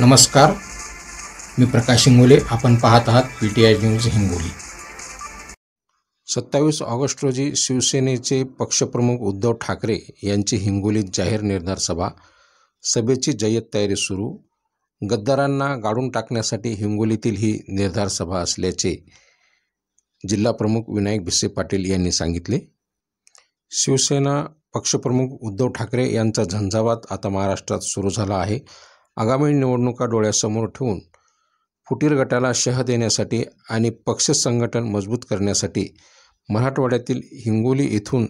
नमस्कार मी प्रकाश हिंगोले आपण पाहत आहात P T I news Hingoli सत्तावीस ऑगस्ट रोजी शिवसेनेचे पक्षप्रमुख उद्धव ठाकरे यांची हिंगोलीत जाहीर निर्धार सभा सभेची जय्यत तयारी सुरू गद्दारांना गाडून टाकण्यासाठी हिंगोलीतील ही निर्धार सभा असल्याचे जिल्हाप्रमुख विनायक भिसे पाटील यांनी सांगितले शिवसेना पक्षप्रमुख उद्धव ठाकरे यांचा झंझावात आता महाराष्ट्रात सुरू झाला आहे आगामी निवडणुका डोळ्यासमोर ठेवून फुटीर गटाला शह देण्यासाठी आणि पक्ष संघटन मजबूत करण्यासाठी मराठवाड्यातील हिंगोली येथून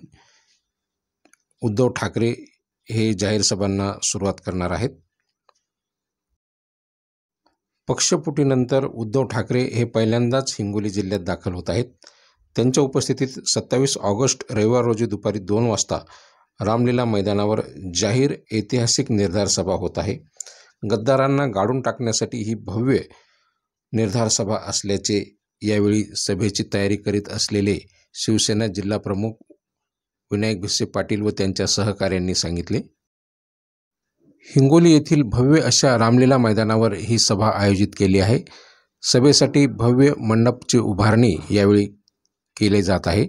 उद्धव ठाकरे हे जाहीर सभांना सुरुवात करणार आहेत पक्षपुटीनंतर उद्धव ठाकरे हे पहिल्यांदाच हिंगोली जिल्ह्यात दाखल होत आहेत त्यांच्या उपस्थितीत सत्तावीस ऑगस्ट रविवार रोजी दुपारी दोन वाजता रामलीला मैदानावर जाहीर ऐतिहासिक निर्धार सभा होत आहे गद्दारांना गाडून टाकण्यासाठी ही भव्य निर्धार सभा असल्याचे यावेळी सभेची तयारी करीत असलेले शिवसेना जिल्हाप्रमुख विनायक भिसे पाटील व त्यांच्या सहकाऱ्यांनी सांगितले हिंगोली येथील भव्य अशा रामलीला मैदानावर ही सभा आयोजित केली आहे सभेसाठी भव्य मंडपची उभारणी यावेळी केले जात आहे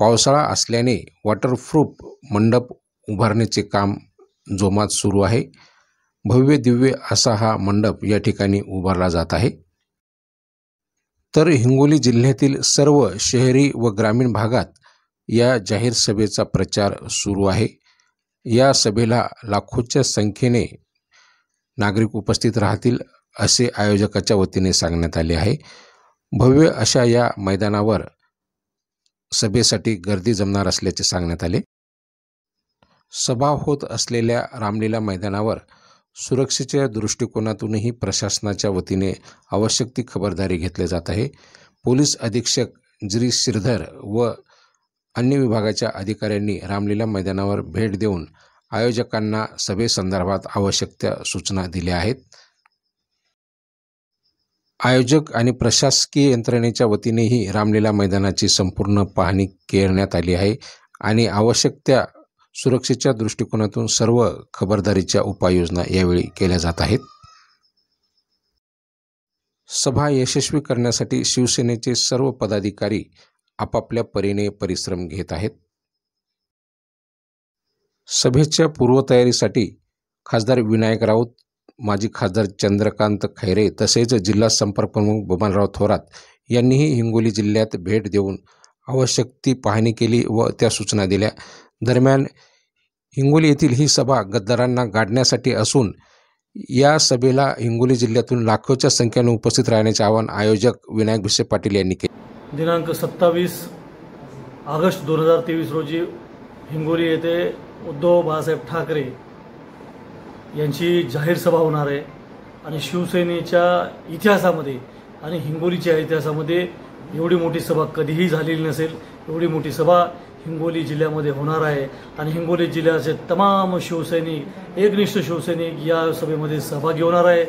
पावसाळा असल्याने वॉटरप्रूफ मंडप उभारणीचे काम जोमात सुरू आहे भव्य दिव्य असा हा मंडप या ठिकाणी उभारला जात आहे तर हिंगोली जिल्ह्यातील सर्व शहरी व ग्रामीण भागात या जाहीर सभेचा प्रचार सुरू आहे या सभेला लाखोच्या संख्येने नागरिक उपस्थित राहतील असे आयोजकाच्या वतीने सांगण्यात आले आहे भव्य अशा या मैदानावर सभेसाठी गर्दी जमणार असल्याचे सांगण्यात आले सभा होत असलेल्या रामलीला मैदानावर सुरक्षेच्या दृष्टिकोनातूनही प्रशासनाच्या वतीने आवश्यक ती खबरदारी घेतली जात आहे पोलीस अधीक्षक ज्री श्रीधर व अन्य विभागाच्या अधिकाऱ्यांनी रामलीला मैदानावर भेट देऊन आयोजकांना सभेसंदर्भात आवश्यक त्या सूचना दिल्या आहेत आयोजक आणि प्रशासकीय यंत्रणेच्या वतीनेही रामलीला मैदानाची संपूर्ण पाहणी करण्यात आली आहे आणि आवश्यक त्या सुरक्षेच्या दृष्टिकोनातून सर्व खबरदारीच्या उपाययोजना यावेळी केल्या जात आहेत सभा यशस्वी करण्यासाठी शिवसेनेचे सर्व पदाधिकारी आपापल्या परीने परिश्रम घेत आहेत सभेच्या पूर्वतयारीसाठी खासदार विनायक राऊत माजी खासदार चंद्रकांत खैरे तसेच जिल्हा प्रमुख बबनराव थोरात यांनीही हिंगोली जिल्ह्यात भेट देऊन आवश्यक ती पाहणी केली व त्या सूचना दिल्या दरम्यान हिंगोली येथील ही सभा गद्दारांना गाडण्यासाठी असून या सभेला हिंगोली जिल्ह्यातून लाखोच्या संख्येने उपस्थित राहण्याचे आवाहन आयोजक विनायक भिसे पाटील यांनी केले दिनांक सत्तावीस ऑगस्ट दोन हजार तेवीस रोजी हिंगोली येथे उद्धव बाळासाहेब ठाकरे यांची जाहीर सभा होणार आहे आणि शिवसेनेच्या इतिहासामध्ये आणि हिंगोलीच्या इतिहासामध्ये एवढी मोठी सभा कधीही झालेली नसेल एवढी मोठी सभा हिंगोली जिल्ह्यामध्ये होणार आहे आणि हिंगोली जिल्ह्याचे तमाम शिवसैनिक एकनिष्ठ शिवसैनिक या सभेमध्ये सहभागी होणार आहे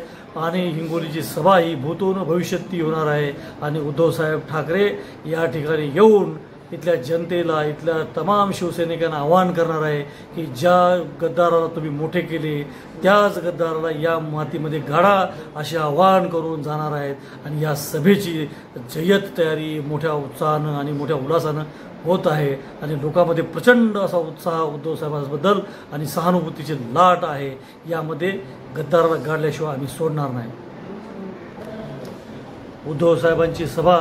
आणि हिंगोलीची सभा ही भूतून भविष्यती होणार आहे आणि उद्धवसाहेब ठाकरे या ठिकाणी येऊन इथल्या जनतेला इथल्या तमाम शिवसैनिकांना आवाहन करणार आहे की ज्या गद्दाराला तुम्ही मोठे केले त्याच गद्दाराला या मातीमध्ये गाडा असे आवाहन करून जाणार आहेत आणि या सभेची जय्यत तयारी मोठ्या उत्साहानं आणि मोठ्या उल्हासानं होत आहे आणि लोकांमध्ये प्रचंड असा उत्साह उद्धव साहेबांबद्दल आणि सहानुभूतीची लाट आहे यामध्ये गद्दाराला गाडल्याशिवाय आम्ही सोडणार नाही उद्धव साहेबांची सभा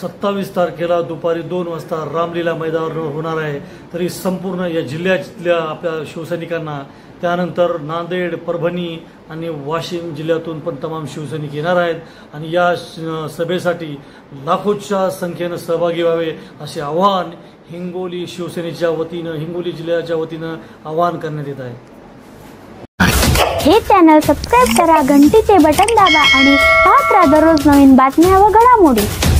सत्तावीस तारखेला दुपारी दोन वाजता रामलीला मैदानावर होणार आहे तरी संपूर्ण या जिल्ह्यातल्या आपल्या शिवसैनिकांना त्यानंतर नांदेड परभणी आणि वाशिम जिल्ह्यातून पण तमाम शिवसैनिक येणार आहेत आणि या सभेसाठी लाखोच्या संख्येनं सहभागी व्हावे असे आव्हान हिंगोली शिवसेनेच्या वतीनं हिंगोली जिल्ह्याच्या वतीनं आवाहन करण्यात येत आहे हे चॅनल सबस्क्राईब करा घंटीचे बटन दाबा आणि पाहत राहा दररोज नवीन बातम्या व घडामोडी